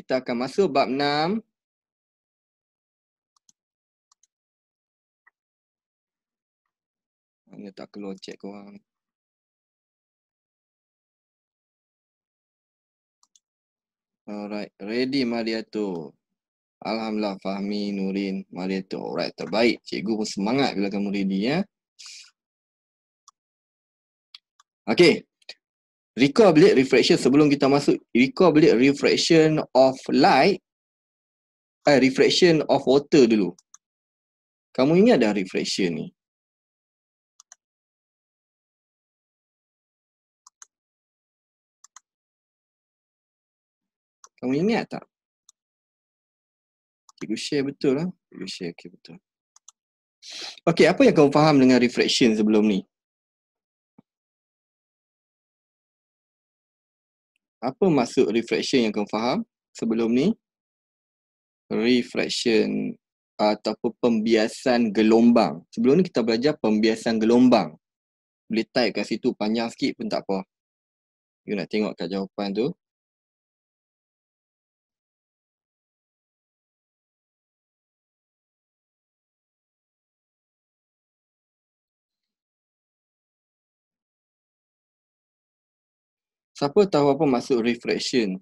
kita akan masuk bab 6 mana tak keluar cek korang Alright, ready tu. Alhamdulillah Fahmi, Nurin, tu Alright, terbaik. Cikgu pun semangat bila kamu ready ya. Okay, recall balik refraction sebelum kita masuk recall balik refraction of light eh refraction of water dulu kamu ingat dah refraction ni kamu ingat tak cikgu share betul lah cikgu share okay betul Okay apa yang kamu faham dengan refraction sebelum ni? apa maksud refraction yang kau faham sebelum ni? Refraction ataupun pembiasan gelombang. Sebelum ni kita belajar pembiasan gelombang. Boleh type kat situ panjang sikit pun tak apa. You nak tengok kat jawapan tu. Siapa tahu apa maksud refraction?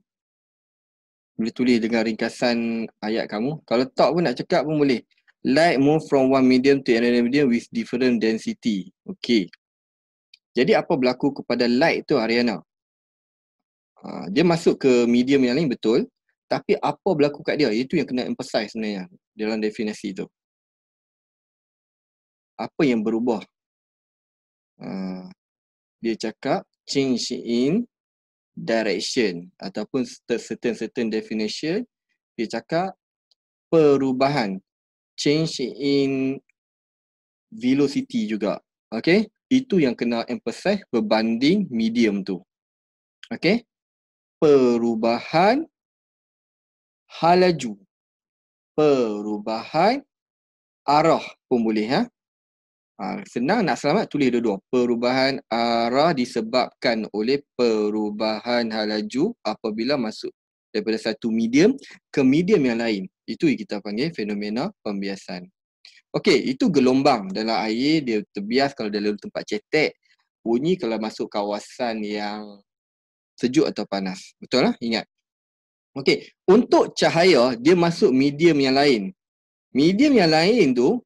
Boleh tulis dengan ringkasan ayat kamu. Kalau tak pun nak cakap pun boleh. Light move from one medium to another medium with different density. Okay. Jadi apa berlaku kepada light tu Ariana? Ha, dia masuk ke medium yang lain betul. Tapi apa berlaku kat dia? Itu yang kena emphasize sebenarnya dalam definisi tu. Apa yang berubah? Ha, dia cakap change in direction ataupun certain certain definition dia cakap perubahan change in velocity juga okey itu yang kena emphasize berbanding medium tu okey perubahan halaju perubahan arah pun boleh ha Ah, senang nak selamat tulis dua-dua. Perubahan arah disebabkan oleh perubahan halaju apabila masuk daripada satu medium ke medium yang lain. Itu yang kita panggil fenomena pembiasan. Okey, itu gelombang dalam air dia terbias kalau dalam tempat cetek. Bunyi kalau masuk kawasan yang sejuk atau panas. Betul lah? Ingat. Okey, untuk cahaya dia masuk medium yang lain. Medium yang lain tu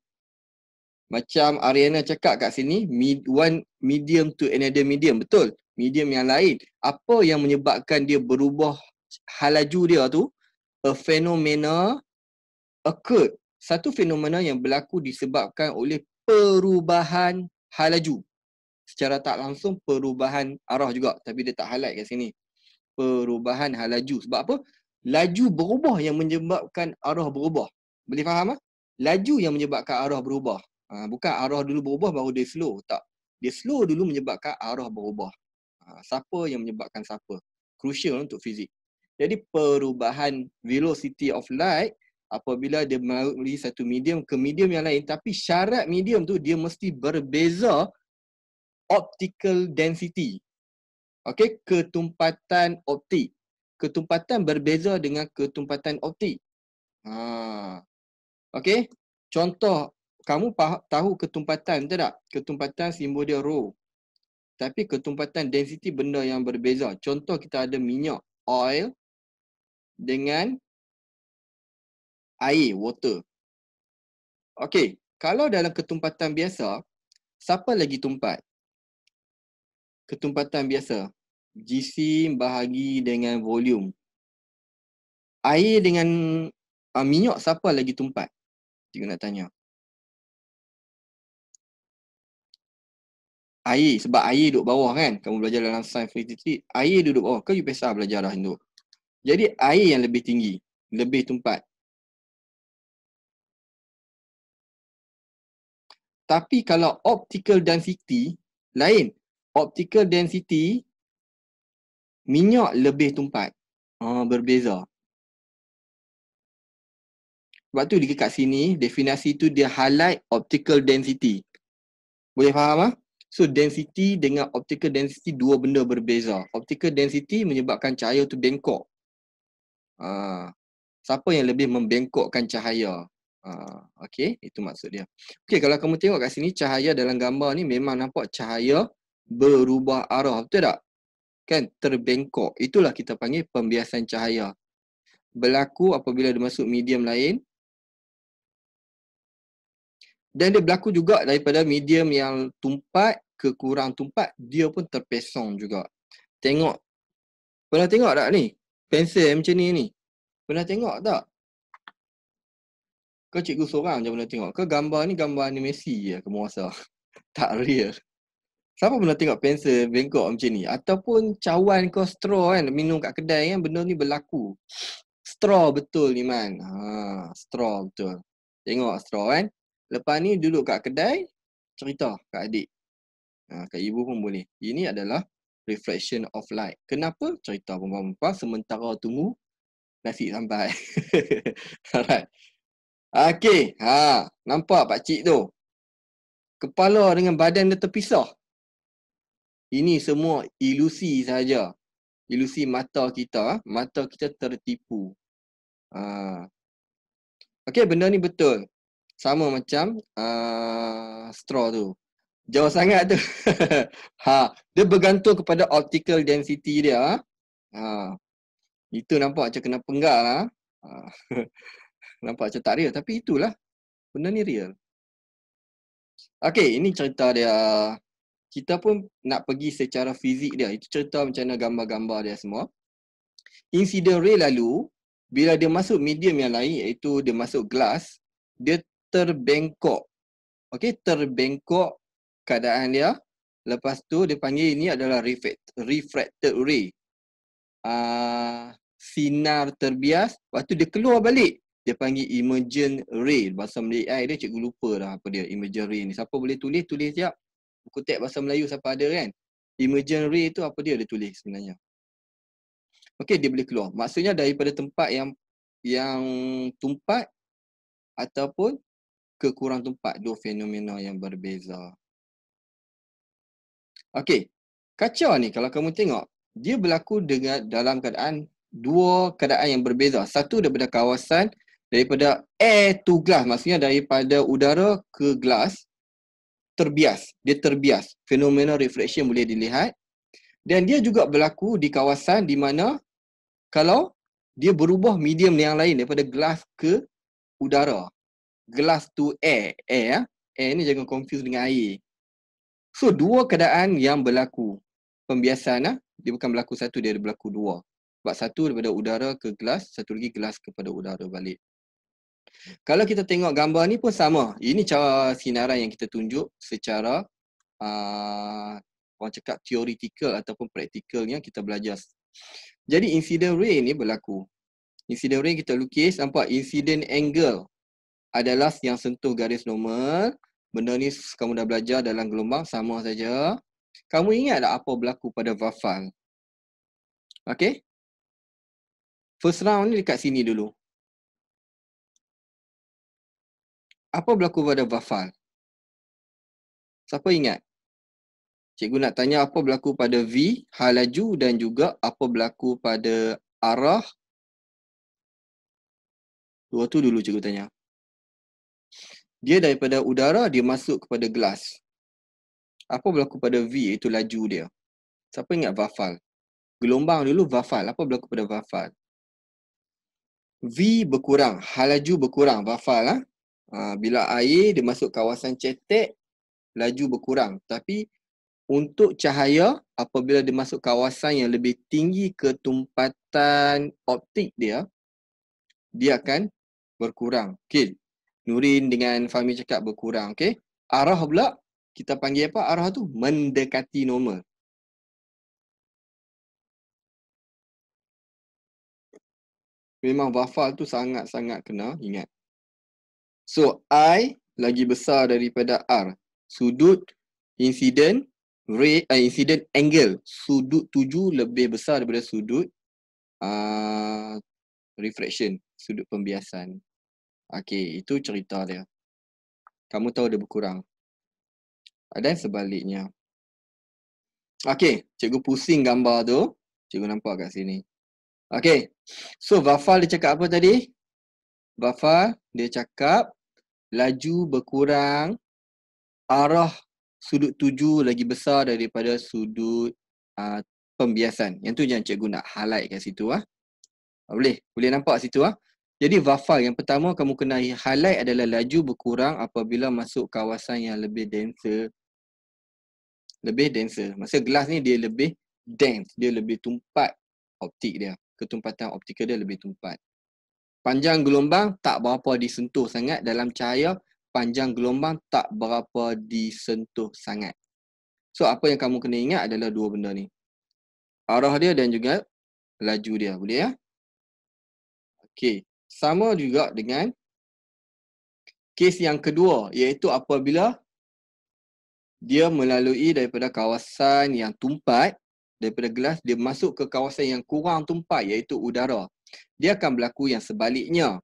macam Ariana cakap kat sini mid one medium to another medium betul medium yang lain apa yang menyebabkan dia berubah halaju dia tu a fenomena occur satu fenomena yang berlaku disebabkan oleh perubahan halaju secara tak langsung perubahan arah juga tapi dia tak highlight kat sini perubahan halaju sebab apa laju berubah yang menyebabkan arah berubah boleh faham ah laju yang menyebabkan arah berubah Ha, bukan arah dulu berubah baru dia slow. Tak. Dia slow dulu menyebabkan arah berubah. Ha, siapa yang menyebabkan siapa. Crucial untuk fizik. Jadi perubahan velocity of light apabila dia melalui satu medium ke medium yang lain tapi syarat medium tu dia mesti berbeza optical density. Okay, ketumpatan optik. Ketumpatan berbeza dengan ketumpatan optik. Ha. Okey, contoh kamu tahu ketumpatan tak tak? Ketumpatan simbol dia rho. Tapi ketumpatan density benda yang berbeza. Contoh kita ada minyak, oil dengan air, water. Okey, kalau dalam ketumpatan biasa, siapa lagi tumpat? Ketumpatan biasa, GC bahagi dengan volume. Air dengan uh, minyak siapa lagi tumpat? Cikgu nak tanya. air sebab air duduk bawah kan kamu belajar dalam sains institut air duduk bawah kau biasa belajar dah tu jadi air yang lebih tinggi lebih tumpat tapi kalau optical density lain optical density minyak lebih tumpat ah ha, berbeza sebab tu dekat sini definasi tu dia highlight optical density boleh faham ah So density dengan optical density dua benda berbeza. Optical density menyebabkan cahaya tu bengkok. Ha. Siapa yang lebih membengkokkan cahaya? Ha. Okay, itu maksud dia. Okay, kalau kamu tengok kat sini, cahaya dalam gambar ni memang nampak cahaya berubah arah. Betul tak? Kan terbengkok. Itulah kita panggil pembiasan cahaya. Berlaku apabila dia masuk medium lain, dan dia berlaku juga daripada medium yang tumpat ke kurang tumpat dia pun terpesong juga tengok pernah tengok tak ni pensel macam ni ni pernah tengok tak ke cikgu seorang je pernah tengok ke gambar ni gambar animasi je aku rasa tak real siapa pernah tengok pensel bengkok macam ni ataupun cawan kau straw kan minum kat kedai kan benda ni berlaku straw betul ni man ha straw betul tengok straw kan Lepas ni duduk kat kedai, cerita kat adik. Ha, kat ibu pun boleh. Ini adalah reflection of light. Kenapa? Cerita perempuan-perempuan sementara tunggu nasi sampai. Alright. Okay. Ha, nampak pakcik tu? Kepala dengan badan dia terpisah. Ini semua ilusi saja. Ilusi mata kita. Mata kita tertipu. Ha. Okay, benda ni betul sama macam uh, straw tu. Jauh sangat tu. ha, dia bergantung kepada optical density dia. Ha. ha. Itu nampak macam kena penggal lah. Ha. ha. nampak macam tak real tapi itulah benda ni real. Okay, ini cerita dia. Kita pun nak pergi secara fizik dia. Itu cerita macam mana gambar-gambar dia semua. Insiden ray lalu, bila dia masuk medium yang lain iaitu dia masuk glass, dia terbengkok. Okey, terbengkok keadaan dia. Lepas tu dia panggil ini adalah refracted ray. Uh, sinar terbias. Lepas tu dia keluar balik. Dia panggil emergent ray. Bahasa Melayu eh, dia cikgu lupa dah apa dia emergent ray ni. Siapa boleh tulis, tulis siap. Buku teks bahasa Melayu siapa ada kan. Emergent ray tu apa dia dia tulis sebenarnya. Okey, dia boleh keluar. Maksudnya daripada tempat yang yang tumpat ataupun ke kurang tempat dua fenomena yang berbeza. Okey, kacau ni kalau kamu tengok, dia berlaku dengan dalam keadaan dua keadaan yang berbeza. Satu daripada kawasan daripada air to glass, maksudnya daripada udara ke glass terbias. Dia terbias. Fenomena refraction boleh dilihat. Dan dia juga berlaku di kawasan di mana kalau dia berubah medium yang lain daripada glass ke udara. Gelas tu air. Air ya. Air ni jangan confuse dengan air. So dua keadaan yang berlaku. Pembiasan lah. Dia bukan berlaku satu, dia ada berlaku dua. Sebab satu daripada udara ke gelas, satu lagi gelas kepada udara balik. Kalau kita tengok gambar ni pun sama. Ini cara sinaran yang kita tunjuk secara uh, orang cakap teoretikal ataupun praktikalnya kita belajar. Jadi incident ray ni berlaku. Incident ray kita lukis nampak incident angle adalah yang sentuh garis normal. Benda ni kamu dah belajar dalam gelombang sama saja. Kamu ingat tak apa berlaku pada Vafal? Okay. First round ni dekat sini dulu. Apa berlaku pada Vafal? Siapa ingat? Cikgu nak tanya apa berlaku pada V, halaju dan juga apa berlaku pada arah. Dua tu dulu cikgu tanya dia daripada udara dia masuk kepada gelas. Apa berlaku pada V itu laju dia? Siapa ingat vafal? Gelombang dulu vafal. Apa berlaku pada vafal? V berkurang. Hal laju berkurang. Vafal lah. Ha? Bila air dia masuk kawasan cetek, laju berkurang. Tapi untuk cahaya, apabila dia masuk kawasan yang lebih tinggi ke tumpatan optik dia, dia akan berkurang. Okay. Nurin dengan Fahmi cakap berkurang, okay? Arah pula kita panggil apa? Arah tu mendekati normal. Memang wafal tu sangat-sangat kena ingat. So I lagi besar daripada R. Sudut incident ray uh, eh, incident angle sudut tuju lebih besar daripada sudut uh, refraction sudut pembiasan Okay, itu cerita dia. Kamu tahu dia berkurang. Ada yang sebaliknya. Okay, cikgu pusing gambar tu. Cikgu nampak kat sini. Okay, so Vafal dia cakap apa tadi? Vafal dia cakap laju berkurang arah sudut tuju lagi besar daripada sudut uh, pembiasan. Yang tu yang cikgu nak highlight kat situ. Ah. Boleh? Boleh nampak situ? Ah? Jadi wafal yang pertama kamu kena highlight adalah laju berkurang apabila masuk kawasan yang lebih denser. Lebih denser. Masa gelas ni dia lebih dense, dia lebih tumpat optik dia. Ketumpatan optikal dia lebih tumpat. Panjang gelombang tak berapa disentuh sangat dalam cahaya, panjang gelombang tak berapa disentuh sangat. So apa yang kamu kena ingat adalah dua benda ni. Arah dia dan juga laju dia, boleh ya? okay sama juga dengan kes yang kedua iaitu apabila dia melalui daripada kawasan yang tumpat daripada gelas dia masuk ke kawasan yang kurang tumpat iaitu udara. Dia akan berlaku yang sebaliknya.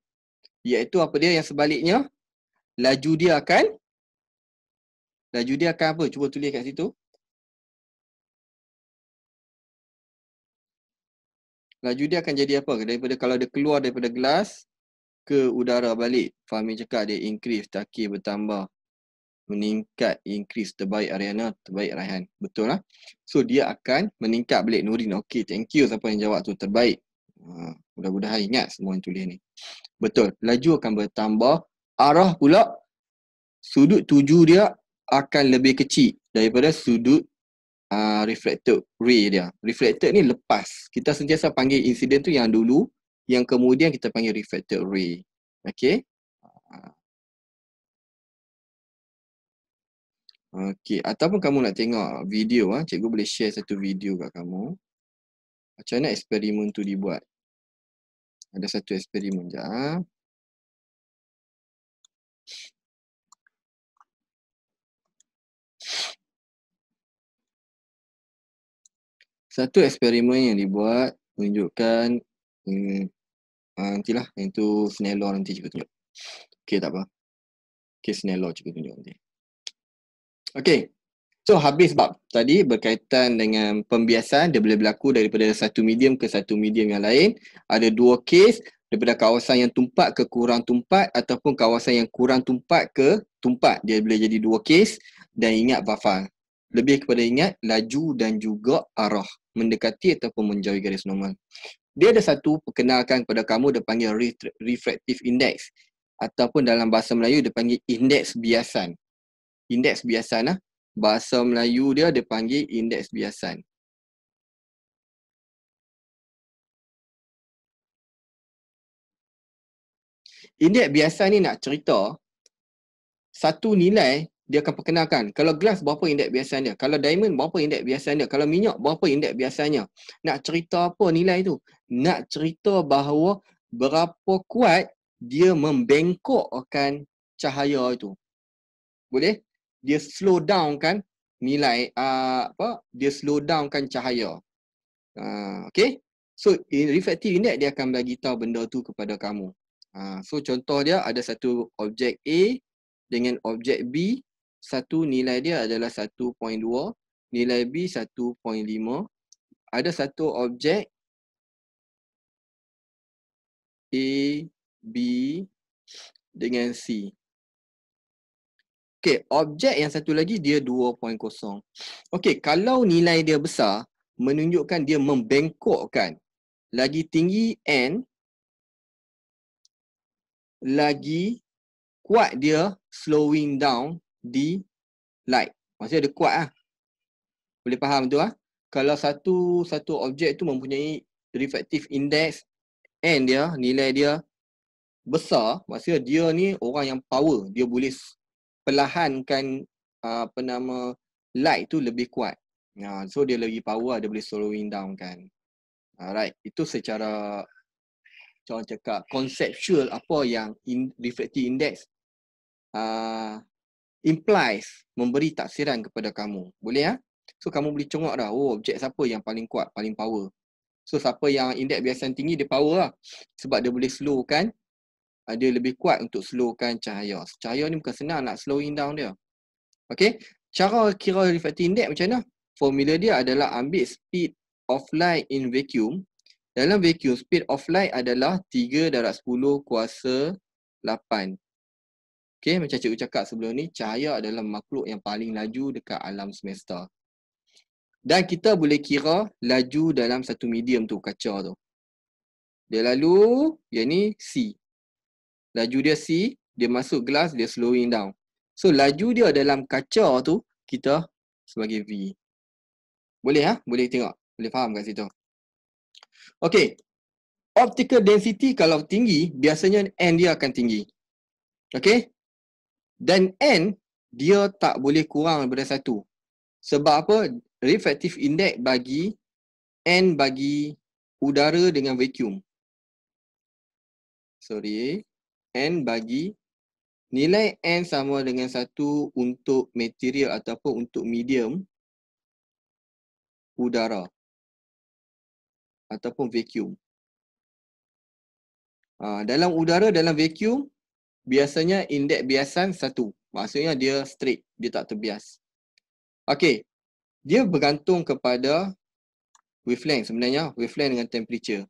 Iaitu apa dia yang sebaliknya? Laju dia akan laju dia akan apa? Cuba tulis kat situ. Laju dia akan jadi apa? Daripada kalau dia keluar daripada gelas, ke udara balik. Fahmi cakap dia increase, takir bertambah. Meningkat, increase terbaik Ariana, terbaik Raihan. Betul lah. So dia akan meningkat balik Nurin. Okay, thank you siapa yang jawab tu. Terbaik. Uh, mudah-mudahan ingat semua yang tulis ni. Betul. Laju akan bertambah. Arah pula, sudut tuju dia akan lebih kecil daripada sudut uh, reflected ray dia. Reflected ni lepas. Kita sentiasa panggil insiden tu yang dulu yang kemudian kita panggil refracted ray. Okay, Okey, ataupun kamu nak tengok video ah, cikgu boleh share satu video kat kamu. Macam mana eksperimen tu dibuat? Ada satu eksperimen je ah. Satu eksperimen yang dibuat menunjukkan hmm, Ah, nantilah yang tu Snello nanti cuba tunjuk. Okey tak apa. Okey Snello cuba tunjuk nanti. Okay, So habis bab tadi berkaitan dengan pembiasan dia boleh berlaku daripada satu medium ke satu medium yang lain. Ada dua kes daripada kawasan yang tumpat ke kurang tumpat ataupun kawasan yang kurang tumpat ke tumpat. Dia boleh jadi dua kes dan ingat bafal. Lebih kepada ingat laju dan juga arah mendekati ataupun menjauhi garis normal dia ada satu perkenalkan kepada kamu dia panggil refractive index ataupun dalam bahasa Melayu dia panggil indeks biasan. Indeks biasan lah. Bahasa Melayu dia dia panggil indeks biasan. Indeks biasa ni nak cerita satu nilai dia akan perkenalkan kalau glass berapa indeks biasanya kalau diamond berapa indeks biasanya kalau minyak berapa indeks biasanya nak cerita apa nilai tu nak cerita bahawa berapa kuat dia membengkokkan cahaya itu boleh dia slow down kan nilai uh, apa dia slow down kan cahaya uh, ah, okay so in refractive index dia akan bagi tahu benda tu kepada kamu uh, so contoh dia ada satu objek A dengan objek B satu nilai dia adalah 1.2 nilai B 1.5 ada satu objek A B dengan C Okay, objek yang satu lagi dia 2.0 Okay, kalau nilai dia besar menunjukkan dia membengkokkan lagi tinggi N lagi kuat dia slowing down di light. Maksudnya ada kuat lah. Boleh faham tu lah. Kalau satu satu objek tu mempunyai refractive index N dia, nilai dia besar, maksudnya dia ni orang yang power. Dia boleh perlahankan ah, apa nama light tu lebih kuat. Ah, so dia lebih power dia boleh slowing down kan. Alright, ah, itu secara macam cakap conceptual apa yang in, refractive index uh, implies memberi taksiran kepada kamu. Boleh ya? So kamu boleh congok dah, oh objek siapa yang paling kuat, paling power. So siapa yang index biasan tinggi dia power lah. Sebab dia boleh slow kan ah, dia lebih kuat untuk slowkan cahaya. cahaya ni bukan senang nak slowing down dia. Okay, cara kira refractive index macam mana? Formula dia adalah ambil speed of light in vacuum. Dalam vacuum, speed of light adalah 3 darab 10 kuasa 8. Okay, macam cikgu cakap sebelum ni, cahaya adalah makhluk yang paling laju dekat alam semesta. Dan kita boleh kira laju dalam satu medium tu, kaca tu. Dia lalu, yang ni C. Laju dia C, dia masuk gelas dia slowing down. So, laju dia dalam kaca tu, kita sebagai V. Boleh ha? Boleh tengok. Boleh faham kat situ. Okay. Optical density kalau tinggi, biasanya N dia akan tinggi. Okay. Dan N, dia tak boleh kurang daripada satu. Sebab apa? Refractive index bagi N bagi udara dengan vacuum. Sorry. N bagi nilai N sama dengan satu untuk material ataupun untuk medium udara ataupun vacuum. Ha, dalam udara, dalam vacuum, biasanya indeks biasan satu. Maksudnya dia straight, dia tak terbias. Okey. Dia bergantung kepada wavelength sebenarnya, wavelength dengan temperature.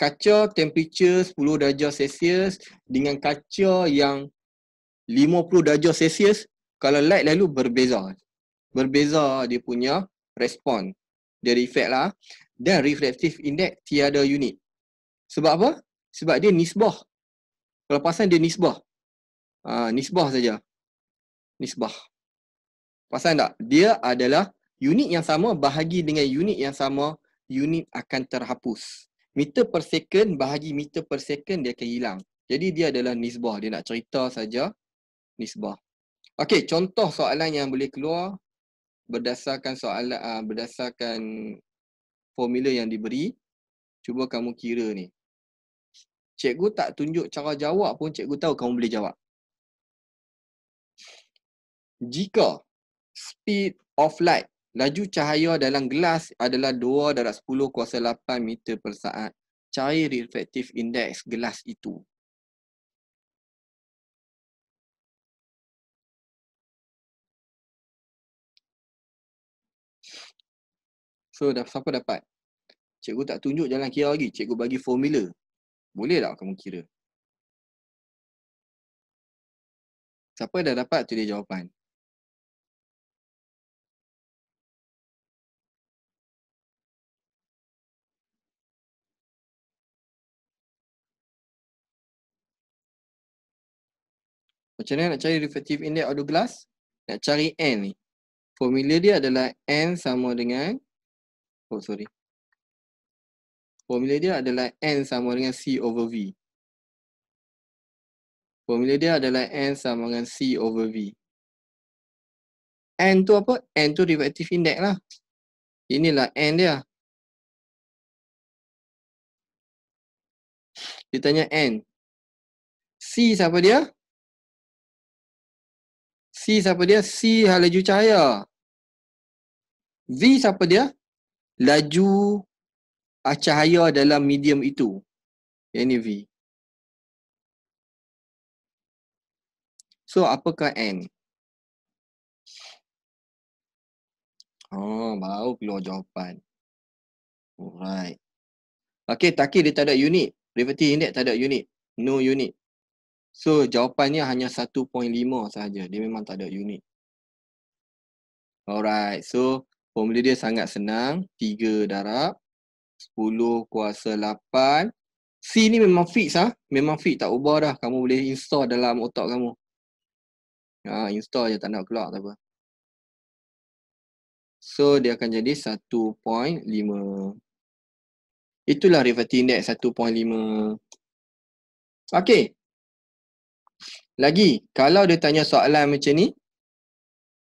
Kaca temperature 10 darjah Celsius dengan kaca yang 50 darjah Celsius kalau light lalu berbeza. Berbeza dia punya respon. Dia reflect lah. Dan refractive index tiada unit. Sebab apa? Sebab dia nisbah. Kalau Pelepasan dia nisbah. Ha, nisbah saja. Nisbah. Pasal tak? Dia adalah unit yang sama bahagi dengan unit yang sama, unit akan terhapus. Meter per second bahagi meter per second dia akan hilang. Jadi dia adalah nisbah. Dia nak cerita saja nisbah. Okey, contoh soalan yang boleh keluar berdasarkan soalan uh, berdasarkan formula yang diberi. Cuba kamu kira ni. Cikgu tak tunjuk cara jawab pun cikgu tahu kamu boleh jawab jika speed of light, laju cahaya dalam gelas adalah 2 darab 10 kuasa 8 meter per saat, cair refractive index gelas itu. So, dah, siapa dapat? Cikgu tak tunjuk jalan kira lagi. Cikgu bagi formula. Boleh tak kamu kira? Siapa dah dapat tu dia jawapan? Macam mana nak cari derivative index of the glass? Nak cari N ni. Formula dia adalah N sama dengan Oh sorry. Formula dia adalah N sama dengan C over V. Formula dia adalah N sama dengan C over V. N tu apa? N tu derivative index lah. Inilah N dia. Dia tanya N. C siapa dia? C siapa dia? C laju cahaya. V siapa dia? Laju ah, cahaya dalam medium itu. Yang ni V. So apakah N? Oh, baru keluar jawapan. Alright. Okay, takir dia tak ada unit. Reverty index tak ada unit. No unit. So jawapannya hanya 1.5 sahaja. Dia memang tak ada unit. Alright. So formula dia sangat senang. 3 darab. 10 kuasa 8. C ni memang fix ah, ha? Memang fix. Tak ubah dah. Kamu boleh install dalam otak kamu. Ha, install je. Tak nak keluar tak apa. So dia akan jadi 1.5. Itulah reverting index 1.5. Okay. Lagi, kalau dia tanya soalan macam ni,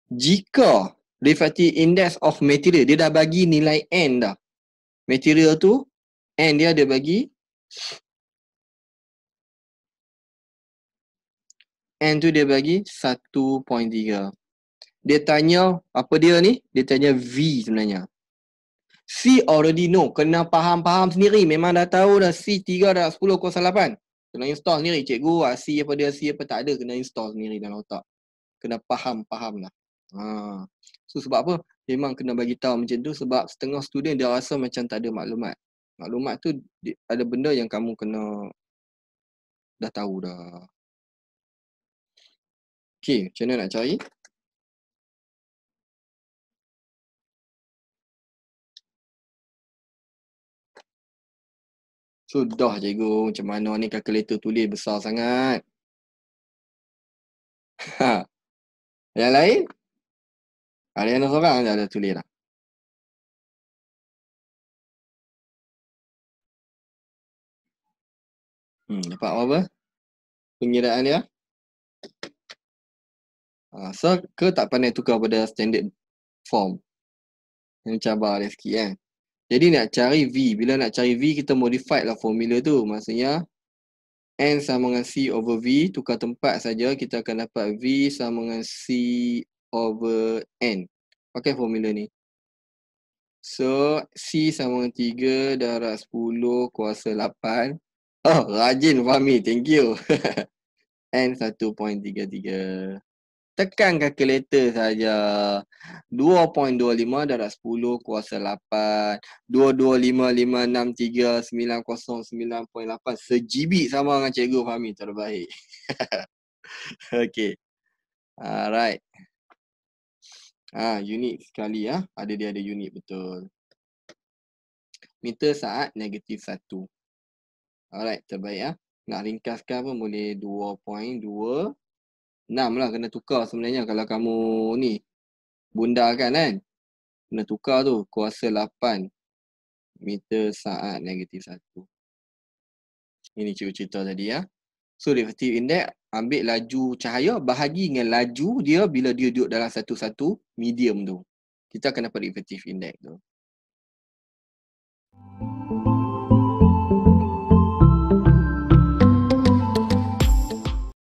jika refractive index of material, dia dah bagi nilai N dah. Material tu, N dia dia bagi N tu dia bagi 1.3. Dia tanya apa dia ni? Dia tanya V sebenarnya. C already know. Kena faham-faham sendiri. Memang dah tahu dah C3 dah 10.08. Kena install sendiri cikgu, ah, C apa dia, C apa tak ada kena install sendiri dalam otak. Kena faham, faham lah. Ha. So sebab apa? Memang kena bagi tahu macam tu sebab setengah student dia rasa macam tak ada maklumat. Maklumat tu ada benda yang kamu kena dah tahu dah. Okay, macam mana nak cari? Sudah cikgu, macam mana ni kalkulator tulis besar sangat. Ha. Yang lain? Ada yang seorang dah ada tulis dah. Hmm, dapat apa? Pengiraan dia. Ha, so ke tak pandai tukar pada standard form? Ini cabar dia sikit kan. Eh? Jadi nak cari V. Bila nak cari V, kita modify lah formula tu. Maksudnya, N sama dengan C over V. Tukar tempat saja kita akan dapat V sama dengan C over N. Pakai formula ni. So, C sama dengan 3 darat 10 kuasa 8. Oh, rajin Fahmi. Thank you. N 1.33 tekan kalkulator saja 2.25 darab 10 kuasa 8 22556390 sejibit sama dengan cikgu Fahmi terbaik Okay, alright ah ha, unit sekali ya ada dia ada unit betul meter saat negatif 1 alright terbaik ya ha. nak ringkaskan pun boleh 2.2 6 lah kena tukar sebenarnya kalau kamu ni bunda kan kan kena tukar tu kuasa 8 meter saat negatif 1 ini cikgu cerita tadi ya so reflective index ambil laju cahaya bahagi dengan laju dia bila dia duduk dalam satu-satu medium tu kita akan dapat reflective index tu